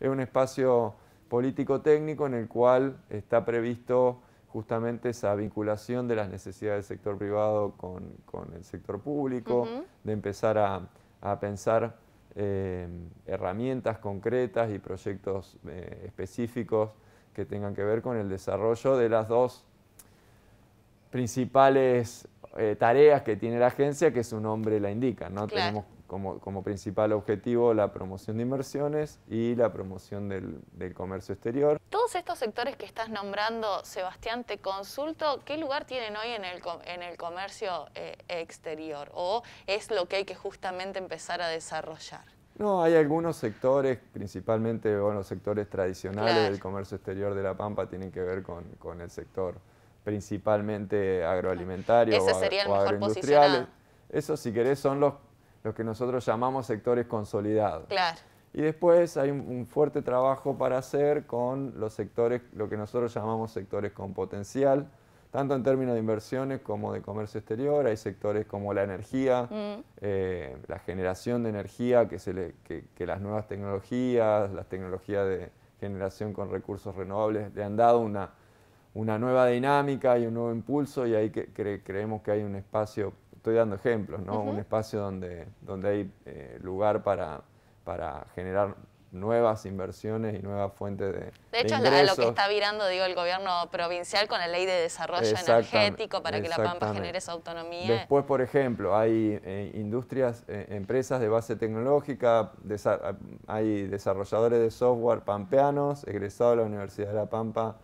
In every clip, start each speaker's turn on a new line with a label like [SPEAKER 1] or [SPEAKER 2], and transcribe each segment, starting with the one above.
[SPEAKER 1] es un espacio político-técnico en el cual está previsto justamente esa vinculación de las necesidades del sector privado con, el sector público, de empezar a, pensar eh, herramientas concretas y proyectos eh, específicos que tengan que ver con el desarrollo de las dos principales eh, tareas que tiene la agencia que su nombre la indica. ¿no? Tenemos como, principal objetivo la promoción de inversiones y la promoción del, comercio exterior.
[SPEAKER 2] Todos estos sectores que estás nombrando, Sebastián, te consulto, ¿qué lugar tienen hoy en el, comercio eh, exterior? ¿O es lo que hay que justamente empezar a desarrollar?
[SPEAKER 1] No, hay algunos sectores, principalmente los sectores tradicionales del comercio exterior de La Pampa, tienen que ver con el sector principalmente agroalimentarios sería o, agroindustriales. Esos, si querés, son los, los que nosotros llamamos sectores consolidados. Claro. Y después hay un, fuerte trabajo para hacer con los sectores, lo que nosotros llamamos sectores con potencial, tanto en términos de inversiones como de comercio exterior. Hay sectores como la energía, mm. eh, la generación de energía, que, se le, que las nuevas tecnologías, las tecnologías de generación con recursos renovables le han dado una, una nueva dinámica y un nuevo impulso y ahí creemos que hay un espacio, estoy dando ejemplos, ¿no? Un espacio donde, donde hay eh, lugar para, para generar nuevas inversiones y nuevas fuentes de De hecho, lo que está
[SPEAKER 2] virando, digo, el gobierno provincial con la ley de desarrollo energético para que la Pampa genere esa autonomía. Después,
[SPEAKER 1] por ejemplo, hay eh, industrias, eh, empresas de base tecnológica, hay desarrolladores de software pampeanos, egresados de la Universidad de La Pampa,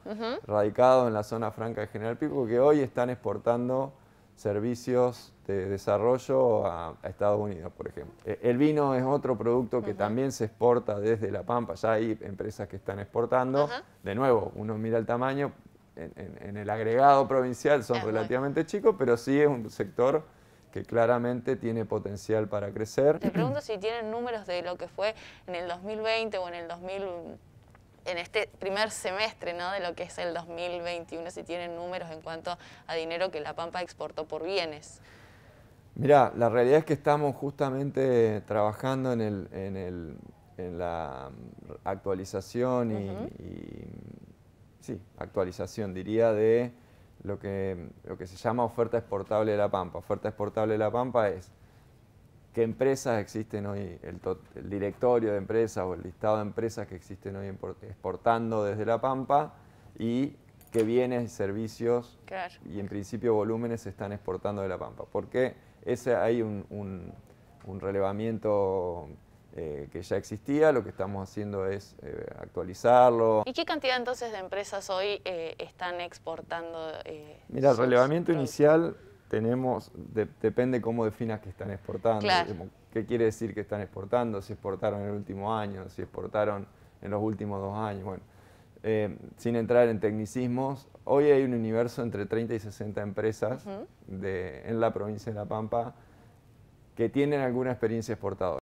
[SPEAKER 1] radicados en la zona franca de General Pico, que hoy están exportando servicios de desarrollo a, Estados Unidos, por ejemplo. E, el vino es otro producto que también se exporta desde La Pampa, ya hay empresas que están exportando. De nuevo, uno mira el tamaño, en, el agregado provincial son relativamente chicos, pero sí es un sector que claramente tiene potencial para crecer. Te
[SPEAKER 2] pregunto si tienen números de lo que fue en el 2020 o en el 2020 en este primer semestre ¿no? de lo que es el 2021, si tienen números en cuanto a dinero que La Pampa exportó por bienes.
[SPEAKER 1] Mirá, la realidad es que estamos justamente trabajando en, el, en, la actualización y, sí, actualización diría de lo que, lo que se llama oferta exportable de la Pampa. Oferta exportable de la Pampa es qué empresas existen hoy, el, directorio de empresas o el listado de empresas que existen hoy exportando desde La Pampa y qué bienes, servicios y en principio volúmenes se están exportando de La Pampa. Porque ese, hay un, relevamiento eh, que ya existía, lo que estamos haciendo es eh, actualizarlo. ¿Y
[SPEAKER 2] qué cantidad entonces de empresas hoy eh, están exportando? Mira, el relevamiento
[SPEAKER 1] inicial tenemos, depende cómo definas que están exportando. ¿Qué quiere decir que están exportando? Si exportaron en el último año, si exportaron en los últimos dos años. Bueno, eh, sin entrar en tecnicismos, hoy hay un universo entre 30 y 60 empresas de, en la provincia de La Pampa que tienen alguna experiencia exportadora.